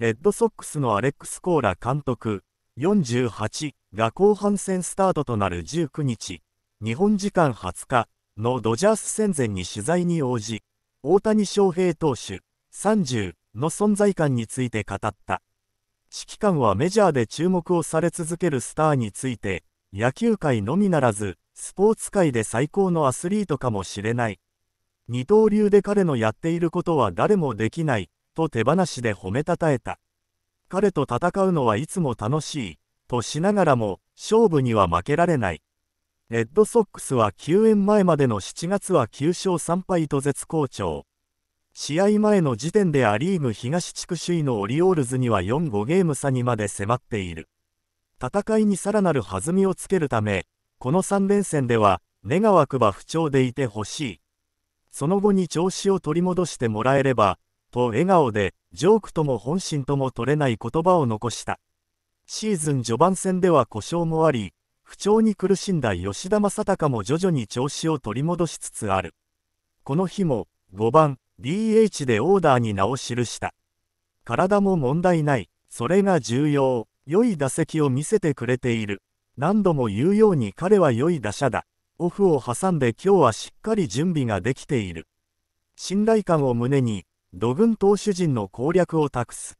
レッドソックスのアレックス・コーラ監督、48が後半戦スタートとなる19日、日本時間20日のドジャース戦前に取材に応じ、大谷翔平投手、30の存在感について語った。指揮官はメジャーで注目をされ続けるスターについて、野球界のみならず、スポーツ界で最高のアスリートかもしれない。二刀流で彼のやっていることは誰もできない。と手放しで褒めたたえた。彼と戦うのはいつも楽しい、としながらも、勝負には負けられない。レッドソックスは救援前までの7月は9勝3敗と絶好調。試合前の時点でア・リーグ東地区首位のオリオールズには4-5ゲーム差にまで迫っている。戦いにさらなる弾みをつけるため、この3連戦では、願わくば不調でいてほしい。その後に調子を取り戻してもらえれば、と笑顔で、ジョークとも本心とも取れない言葉を残した。シーズン序盤戦では故障もあり、不調に苦しんだ吉田正尚も徐々に調子を取り戻しつつある。この日も5番 DH でオーダーに名を記した。体も問題ない、それが重要、良い打席を見せてくれている。何度も言うように彼は良い打者だ。オフを挟んで今日はしっかり準備ができている。信頼感を胸に土軍投手陣の攻略を託す。